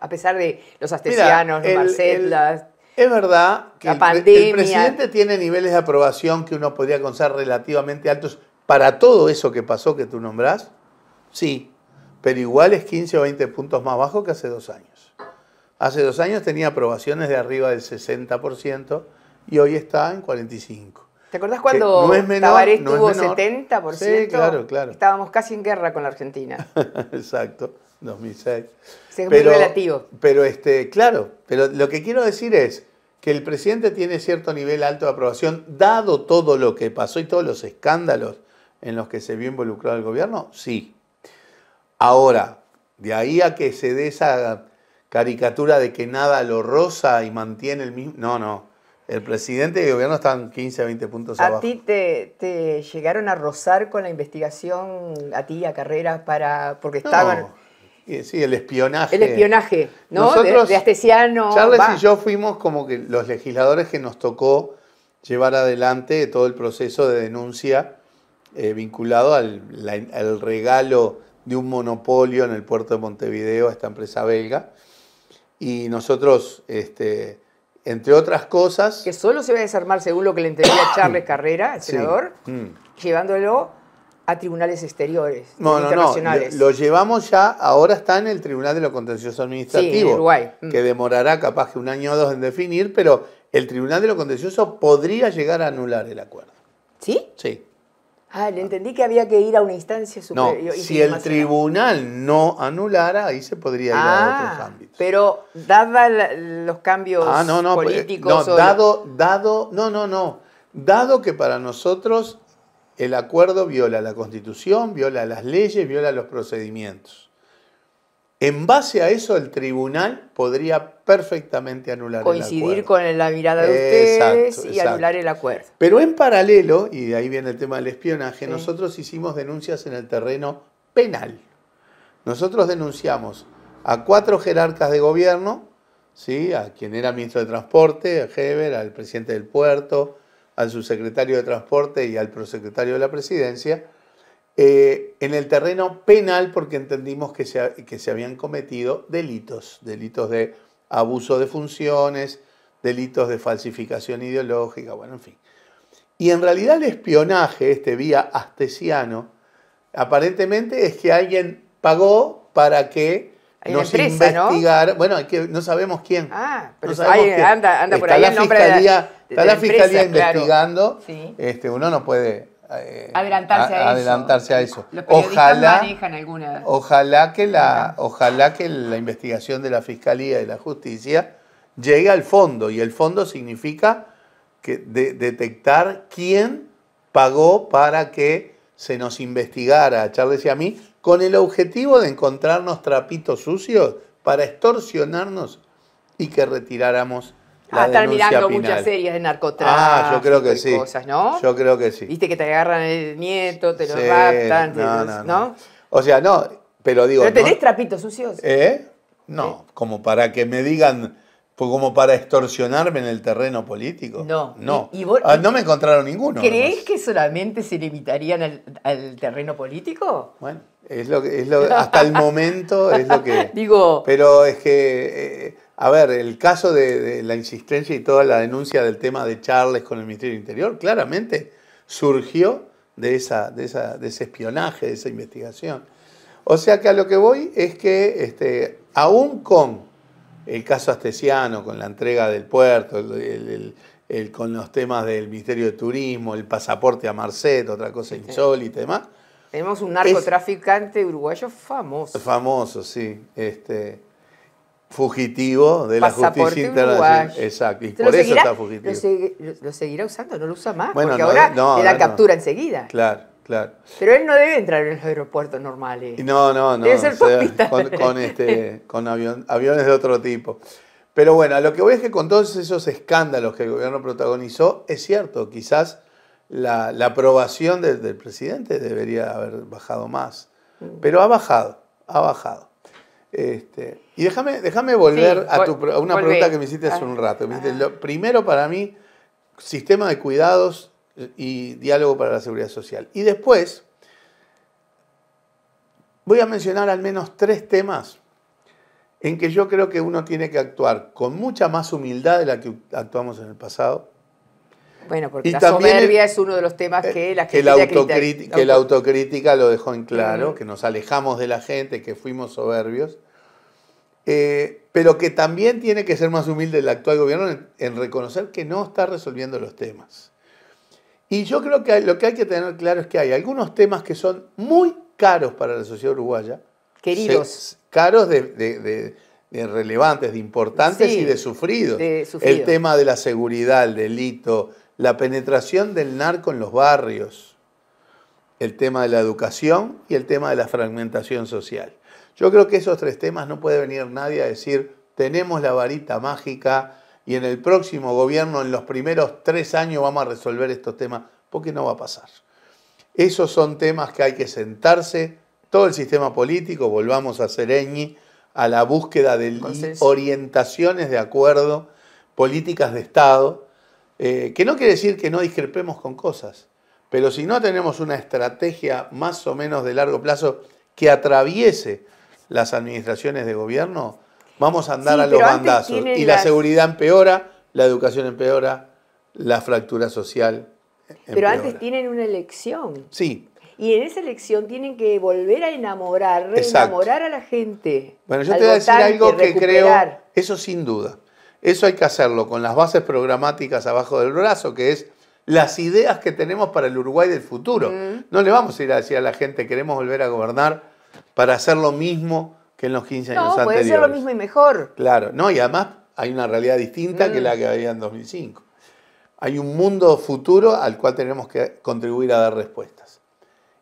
A pesar de los astesianos, los es verdad que la el presidente tiene niveles de aprobación que uno podría considerar relativamente altos para todo eso que pasó que tú nombras Sí, pero igual es 15 o 20 puntos más bajo que hace dos años. Hace dos años tenía aprobaciones de arriba del 60% y hoy está en 45%. ¿Te acordás cuando Tabaré tuvo 70%? Sí, claro, claro. Estábamos casi en guerra con la Argentina. (laughs) Exacto, 2006. es pero, muy relativo. Pero este, claro, pero lo que quiero decir es que el presidente tiene cierto nivel alto de aprobación, dado todo lo que pasó y todos los escándalos en los que se vio involucrado el gobierno, sí. Ahora, de ahí a que se dé esa caricatura de que nada lo rosa y mantiene el mismo... No, no, el presidente y el gobierno están 15, 20 puntos ¿A abajo. ¿A ti te, llegaron a rozar con la investigación, a ti, a Carreras, para, porque estaban... Sí, el espionaje. El espionaje, ¿no? Nosotros, de, de Astesiano. Charles y yo fuimos como que los legisladores que nos tocó llevar adelante todo el proceso de denuncia eh, vinculado al, al, regalo de un monopolio en el puerto de Montevideo a esta empresa belga. Y nosotros este, entre otras cosas... Que solo se va a desarmar, según lo que le entendía Charles (coughs) Carrera, el senador, mm. llevándolo a tribunales exteriores, internacionales. No, Lo, llevamos ya, ahora está en el Tribunal de lo Contencioso Administrativo, que mm. demorará capaz que un año o dos en definir, pero el Tribunal de lo Contencioso podría llegar a anular el acuerdo. ¿Sí? Sí. Ah, le entendí que había que ir a una instancia superior. si el tribunal no anulara, ahí se podría ir a ah, otros ámbitos. Pero dada los cambios ah, pues, eh, políticos. No, dado, dado, no, no, no. Dado que para nosotros el acuerdo viola la constitución, viola las leyes, viola los procedimientos. En base a eso, el tribunal podría perfectamente anular Coincidir el acuerdo. Coincidir con la mirada de ustedes y anular el acuerdo. Pero en paralelo, y de ahí viene el tema del espionaje, nosotros hicimos denuncias en el terreno penal. Nosotros denunciamos a cuatro jerarcas de gobierno, ¿sí? a quien era ministro de Transporte, a Heber, al presidente del puerto, al subsecretario de Transporte y al prosecretario de la Presidencia, eh, en el terreno penal porque entendimos que se, que se habían cometido delitos, delitos de abuso de funciones, delitos de falsificación ideológica, bueno, en fin. Y en realidad el espionaje, este vía astesiano, aparentemente es que alguien pagó para que nos investigara. Bueno, que, no sabemos quién. Ah, pero anda, por ahí el nombre de la, Está la, fiscalía investigando. Este, uno no puede eh, adelantarse, a, adelantarse a, eso. ojalá, que la, ojalá que la investigación de la Fiscalía y la Justicia llegue al fondo, y el fondo significa que detectar quién pagó para que se nos investigara a Charles y a mí, con el objetivo de encontrarnos trapitos sucios para extorsionarnos y que retiráramos a estar mirando muchas series de ah, narcotráfico. Cosas, ¿no? Yo creo que sí. Viste que te agarran el nieto, te lo raptan, no, O sea, no, pero digo. ¿Pero tenés trapitos sucios? ¿Eh? No, como para que me digan. Pues como para extorsionarme en el terreno político. No. No. Ah, no me encontraron ninguno. ¿Crees que solamente se limitarían al, terreno político? Bueno, es lo que, es hasta el momento es lo que. (laughs) Digo. Pero es que. Eh, a ver, el caso de, la insistencia y toda la denuncia del tema de Charles con el Ministerio del Interior claramente surgió de, esa, de, esa, de ese espionaje, de esa investigación. O sea que a lo que voy es que este, aún con el caso astesiano, con la entrega del puerto, el, con los temas del Ministerio de Turismo, el pasaporte a Marcet, otra cosa insólita y demás, tenemos un narcotraficante uruguayo famoso. Famoso, sí. Este, fugitivo de la justicia internacional. Exacto, y por eso está fugitivo. Lo, seguirá usando, no lo usa más, porque ahora no, captura enseguida. Claro, claro. Pero él no debe entrar en los aeropuertos normales. No, no, no. Debe ser con, este, con aviones de otro tipo. Pero bueno, lo que voy es que con todos esos escándalos que el gobierno protagonizó, es cierto, quizás la, aprobación del presidente debería haber bajado más. Mm. Pero ha bajado, ha bajado. Este, y déjame, déjame volver a, tu, una pregunta que me hiciste hace un ah. rato. lo, primero para mí, sistema de cuidados y diálogo para la seguridad social. Y después, voy a mencionar al menos tres temas en que yo creo que uno tiene que actuar con mucha más humildad de la que actuamos en el pasado, bueno, porque la soberbia es uno de los temas eh, que la gente. Que, que la autocrítica lo dejó en claro, que nos alejamos de la gente, que fuimos soberbios. Eh, pero que también tiene que ser más humilde el actual gobierno en, reconocer que no está resolviendo los temas. Y yo creo que lo que hay que tener claro es que hay algunos temas que son muy caros para la sociedad uruguaya. Queridos. caros de, relevantes, de importantes y de sufridos. El tema de la seguridad, el delito, la penetración del narco en los barrios, el tema de la educación y el tema de la fragmentación social. Yo creo que esos tres temas no puede venir nadie a decir, tenemos la varita mágica y en el próximo gobierno, en los primeros tres años, vamos a resolver estos temas, porque no va a pasar. Esos son temas que hay que sentarse, todo el sistema político, volvamos a Sereñi, a la búsqueda de orientaciones de acuerdo, políticas de Estado, eh, que no quiere decir que no discrepemos con cosas, pero si no tenemos una estrategia más o menos de largo plazo que atraviese las administraciones de gobierno, vamos a andar a los bandazos. Y la seguridad empeora, la educación empeora, la fractura social. Empeora. Pero antes tienen una elección. Sí. Y en esa elección tienen que volver a enamorar, reenamorar a la gente. Bueno, yo te voy a decir algo que creo, eso sin duda. Eso hay que hacerlo con las bases programáticas abajo del brazo, que es las ideas que tenemos para el Uruguay del futuro. No le vamos a ir a decir a la gente, queremos volver a gobernar para hacer lo mismo que en los 15 años anteriores. No, puede ser lo mismo y mejor. Claro, no, y además hay una realidad distinta que mm. la que había en 2005. Hay un mundo futuro al cual tenemos que contribuir a dar respuestas.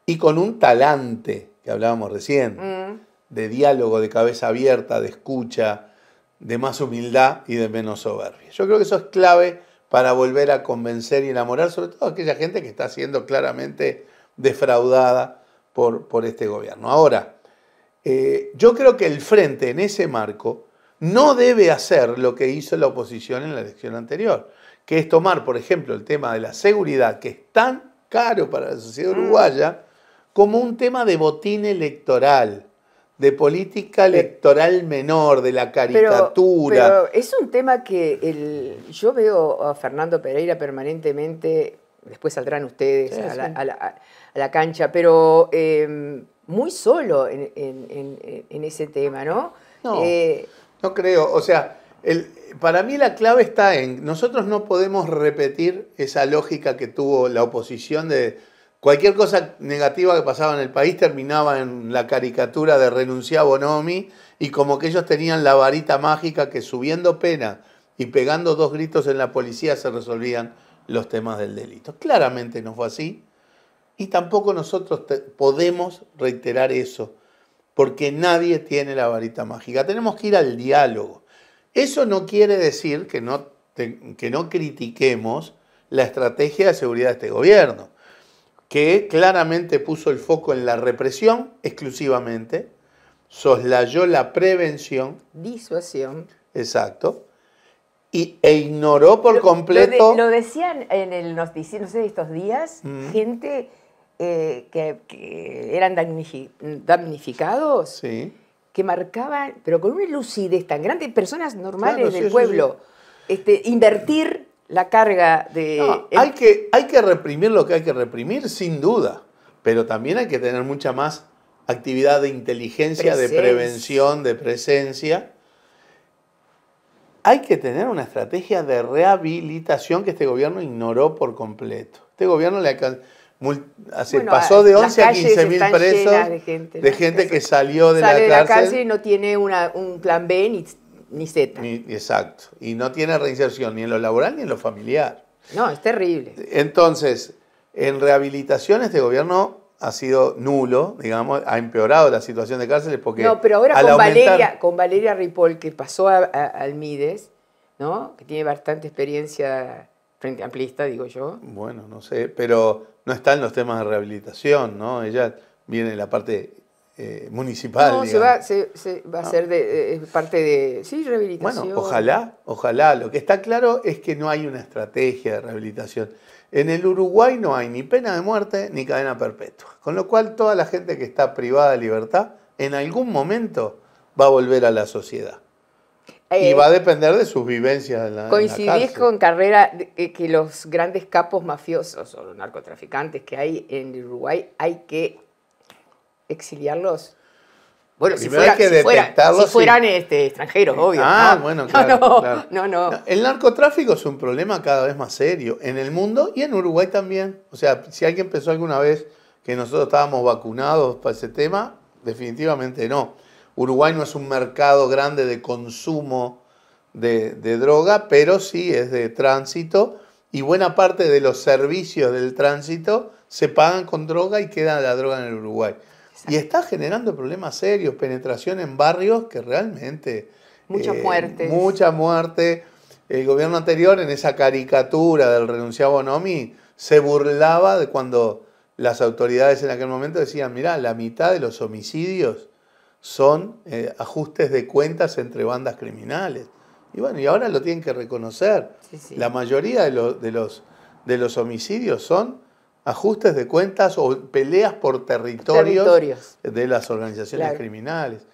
Y con un talante que hablábamos recién, mm. de diálogo, de cabeza abierta, de escucha, de más humildad y de menos soberbia. Yo creo que eso es clave para volver a convencer y enamorar, sobre todo a aquella gente que está siendo claramente defraudada por, por este gobierno. Ahora, eh, yo creo que el frente en ese marco no debe hacer lo que hizo la oposición en la elección anterior, que es tomar, por ejemplo, el tema de la seguridad, que es tan caro para la sociedad mm. uruguaya, como un tema de botín electoral de política eh, electoral menor, de la caricatura. Pero, es un tema que yo veo a Fernando Pereira permanentemente, después saldrán ustedes a, la, cancha, pero em, muy solo en, ese tema, ¿no? No, eh, no creo, o sea, para mí la clave está en, nosotros no podemos repetir esa lógica que tuvo la oposición de Cualquier cosa negativa que pasaba en el país terminaba en la caricatura de renunciar a Bonomi y como que ellos tenían la varita mágica que subiendo pena y pegando dos gritos en la policía se resolvían los temas del delito. Claramente no fue así y tampoco nosotros podemos reiterar eso porque nadie tiene la varita mágica. Tenemos que ir al diálogo. Eso no quiere decir que no, que no critiquemos la estrategia de seguridad de este gobierno que claramente puso el foco en la represión exclusivamente, soslayó la prevención. Disuasión. Exacto. Y, e ignoró por completo... Lo, decían en el noticiero, no sé, estos días, mm. gente eh, que, eran damnificados, que marcaban, pero con una lucidez tan grande, personas normales del pueblo, Este, invertir la carga de... hay, que, hay que reprimir lo que hay que reprimir, sin duda, pero también hay que tener mucha más actividad de inteligencia, de prevención, de presencia. Hay que tener una estrategia de rehabilitación que este gobierno ignoró por completo. Este gobierno le pasó de 11 a 15 mil presos de gente, que salió de, la, cárcel. no tiene un plan B ni ni Z. exacto. Y no tiene reinserción ni en lo laboral ni en lo familiar. No, es terrible. Entonces, en rehabilitación este gobierno ha sido nulo, digamos, ha empeorado la situación de cárceles porque... No, pero ahora con, Valeria, con Valeria Ripoll, que pasó a, al Mides, ¿no? que tiene bastante experiencia frente amplista, digo yo. Bueno, no sé, pero no están los temas de rehabilitación, ¿no? Ella viene en la parte eh, municipal. No, se va, a ser de, parte de sí, rehabilitación. Bueno, ojalá, ojalá. Lo que está claro es que no hay una estrategia de rehabilitación. En el Uruguay no hay ni pena de muerte ni cadena perpetua. Con lo cual toda la gente que está privada de libertad en algún momento va a volver a la sociedad. y eh, va a depender de sus vivencias. En la, coincidís con Carrera eh, que los grandes capos mafiosos o los narcotraficantes que hay en Uruguay hay que exiliarlos. Bueno, si, fueran este, extranjeros, ah, obvio. Ah, bueno, (laughs) claro, no, no, El narcotráfico es un problema cada vez más serio en el mundo y en Uruguay también. O sea, si alguien pensó alguna vez que nosotros estábamos vacunados para ese tema, definitivamente no. Uruguay no es un mercado grande de consumo de, de droga, pero sí es de tránsito y buena parte de los servicios del tránsito se pagan con droga y queda la droga en el Uruguay. Y está generando problemas serios, penetración en barrios que realmente... Mucha eh, Mucha muerte. El gobierno anterior, en esa caricatura del renunciado Nomi, se burlaba de cuando las autoridades en aquel momento decían, mira, la mitad de los homicidios son eh, ajustes de cuentas entre bandas criminales. Y bueno, y ahora lo tienen que reconocer. La mayoría de, los, de los homicidios son ajustes de cuentas o peleas por territorios, de las organizaciones criminales.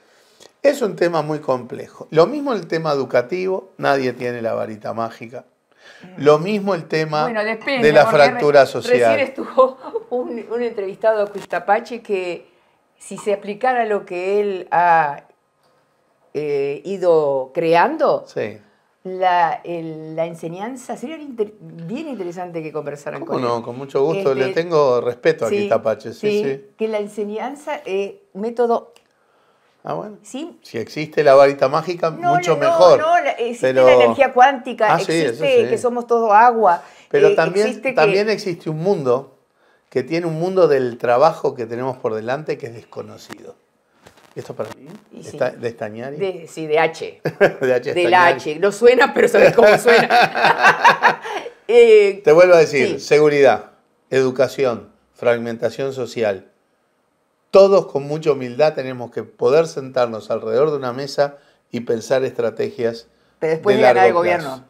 Es un tema muy complejo. Lo mismo el tema educativo, nadie tiene la varita mágica. Lo mismo el tema de la fractura social. Recién estuvo (laughs) un, entrevistado a Custapache que si se aplicara lo que él ha eh, ido creando, la, la enseñanza. Sería bien interesante que conversaran con Con mucho gusto. Le este, tengo respeto a aquí, Tapache. Que la enseñanza, un método Ah, bueno. ¿Sí? Si existe la varita mágica, mucho mejor. No, existe la energía cuántica, ah, existe que somos todo agua. Pero eh, también, también existe un mundo que tiene un mundo del trabajo que tenemos por delante que es desconocido. ¿Esto para mí? ¿De estañar sí, de H. (laughs) de H. H. No suena, pero sabes cómo suena. (laughs) Eh, te vuelvo a decir, seguridad, educación, fragmentación social. Todos con mucha humildad tenemos que poder sentarnos alrededor de una mesa y pensar estrategias. Pero después de el gobierno.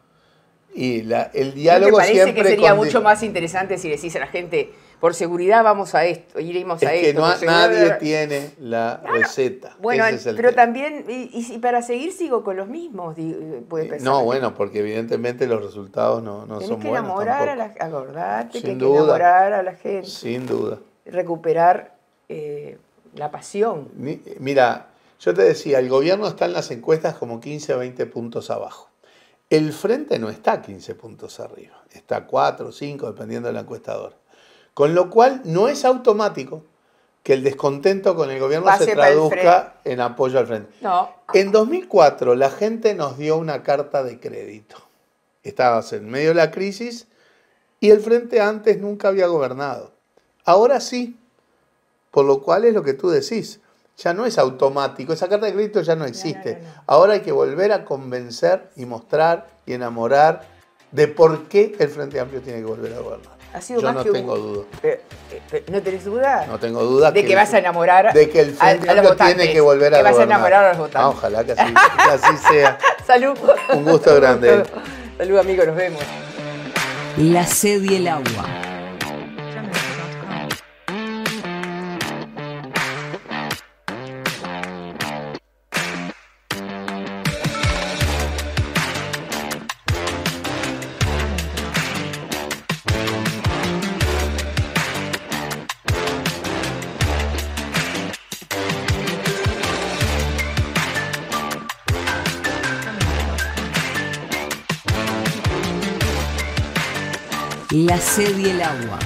Y el diálogo ¿No te parece siempre que sería mucho más interesante si decís a la gente por seguridad vamos a esto, iremos a esto. nadie tiene la ah, receta. Bueno, pero también, y, para seguir sigo con los mismos, eh, puede eh, pensar. No, bueno, porque evidentemente los resultados no, son buenos. Tienes que enamorar a la que, hay que enamorar a la gente. Sin duda. Recuperar eh, la pasión. Mira, yo te decía, el gobierno está en las encuestas como 15 o 20 puntos abajo. El frente no está 15 puntos arriba, está 4 o 5, dependiendo del encuestador. Con lo cual no es automático que el descontento con el gobierno se traduzca en apoyo al frente. No. En 2004 la gente nos dio una carta de crédito. Estabas en medio de la crisis y el frente antes nunca había gobernado. Ahora sí, por lo cual es lo que tú decís. Ya no es automático, esa carta de crédito ya no existe. Ahora hay que volver a convencer y mostrar y enamorar de por qué el Frente Amplio tiene que volver a gobernar. Ha Yo no tengo duda. Eh, eh, ¿No tenés duda? No tengo duda. De que, vas a enamorar de que el a, tiene que volver a Que vas a enamorar a los ah, votantes. ojalá que así, (laughs) que así sea. Salud. Un gusto grande. (laughs) Salud, amigo. Nos vemos. La sed y el agua. la sed y el agua.